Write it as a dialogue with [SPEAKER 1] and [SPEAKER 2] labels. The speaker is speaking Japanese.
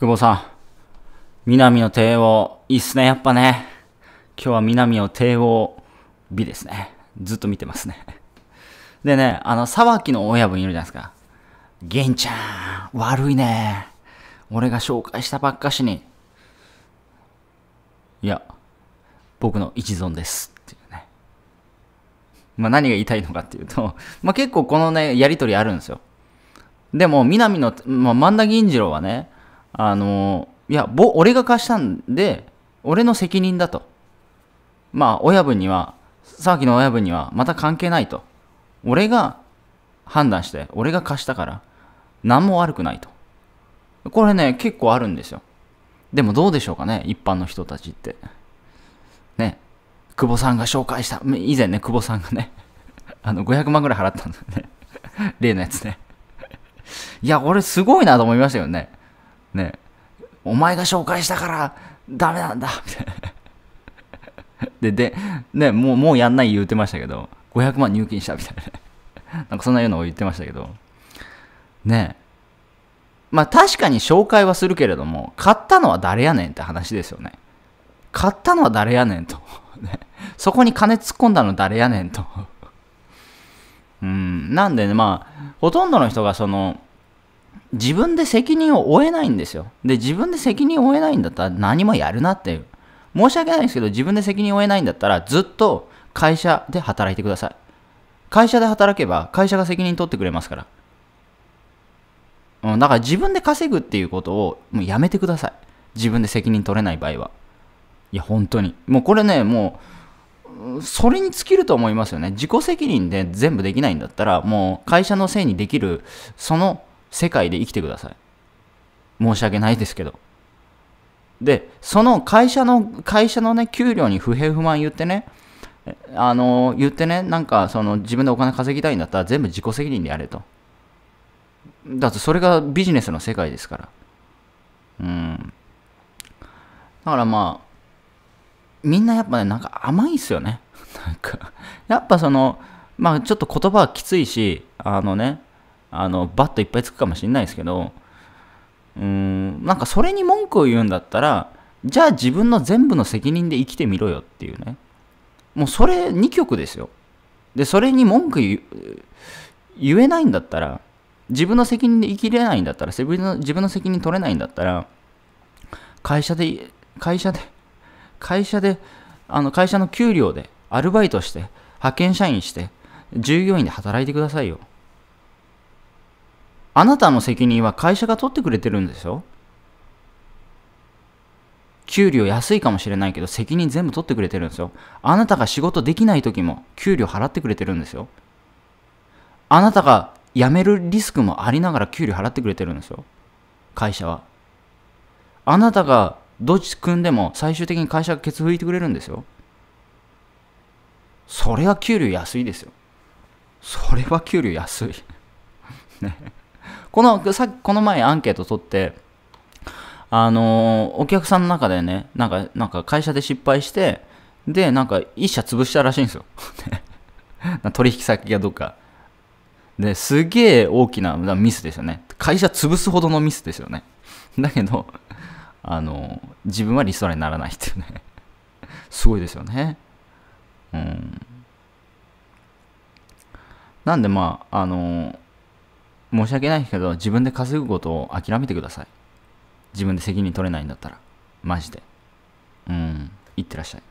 [SPEAKER 1] 久保さん、南の帝王、いいっすね、やっぱね。今日は南の帝王美ですね。ずっと見てますね。でね、あの、沢木の親分いるじゃないですか。玄ちゃん、悪いね。俺が紹介したばっかしに。いや、僕の一存です。っていうね。まあ何が言いたいのかっていうと、まあ結構このね、やりとりあるんですよ。でも、南の、まあ、万田銀次郎はね、あの、いや、ぼ、俺が貸したんで、俺の責任だと。まあ、親分には、沢木の親分にはまた関係ないと。俺が判断して、俺が貸したから、何も悪くないと。これね、結構あるんですよ。でもどうでしょうかね、一般の人たちって。ね、久保さんが紹介した、以前ね、久保さんがね、あの、500万ぐらい払ったんだよね。例のやつね。いや、俺すごいなと思いましたよね。ねお前が紹介したからダメなんだみたいなででねもうもうやんない言うてましたけど500万入金したみたいななんかそんなようなこと言ってましたけどねまあ確かに紹介はするけれども買ったのは誰やねんって話ですよね買ったのは誰やねんとね、そこに金突っ込んだの誰やねんとうんなんでねまあほとんどの人がその自分で責任を負えないんですよ。で、自分で責任を負えないんだったら何もやるなっていう。申し訳ないんですけど、自分で責任を負えないんだったら、ずっと会社で働いてください。会社で働けば、会社が責任取ってくれますから。うん、だから自分で稼ぐっていうことをもうやめてください。自分で責任取れない場合は。いや、本当に。もうこれね、もう、それに尽きると思いますよね。自己責任で全部できないんだったら、もう会社のせいにできる、その世界で生きてください。申し訳ないですけど。で、その会社の、会社のね、給料に不平不満言ってね、あの、言ってね、なんか、その、自分でお金稼ぎたいんだったら全部自己責任でやれと。だってそれがビジネスの世界ですから。うん。だからまあ、みんなやっぱね、なんか甘いっすよね。なんか、やっぱその、まあちょっと言葉はきついし、あのね、あのバッといっぱいつくかもしれないですけどうんなんかそれに文句を言うんだったらじゃあ自分の全部の責任で生きてみろよっていうねもうそれ2曲ですよでそれに文句言えないんだったら自分の責任で生きれないんだったら自分の自分の責任取れないんだったら会社で会社で会社であの会社の給料でアルバイトして派遣社員して従業員で働いてくださいよあなたの責任は会社が取ってくれてるんですよ。給料安いかもしれないけど責任全部取ってくれてるんですよ。あなたが仕事できない時も給料払ってくれてるんですよ。あなたが辞めるリスクもありながら給料払ってくれてるんですよ。会社は。あなたがどっち組んでも最終的に会社がケツ拭いてくれるんですよ。それは給料安いですよ。それは給料安い。ね。この、さっき、この前アンケート取って、あのー、お客さんの中でね、なんか、なんか会社で失敗して、で、なんか一社潰したらしいんですよ。取引先がどっか。で、すげえ大きなミスですよね。会社潰すほどのミスですよね。だけど、あの、自分はリストラにならないっていうね。すごいですよね。うん。なんでまあ、あの、申し訳ないけど、自分で稼ぐことを諦めてください。自分で責任取れないんだったら。マジで。うん。いってらっしゃい。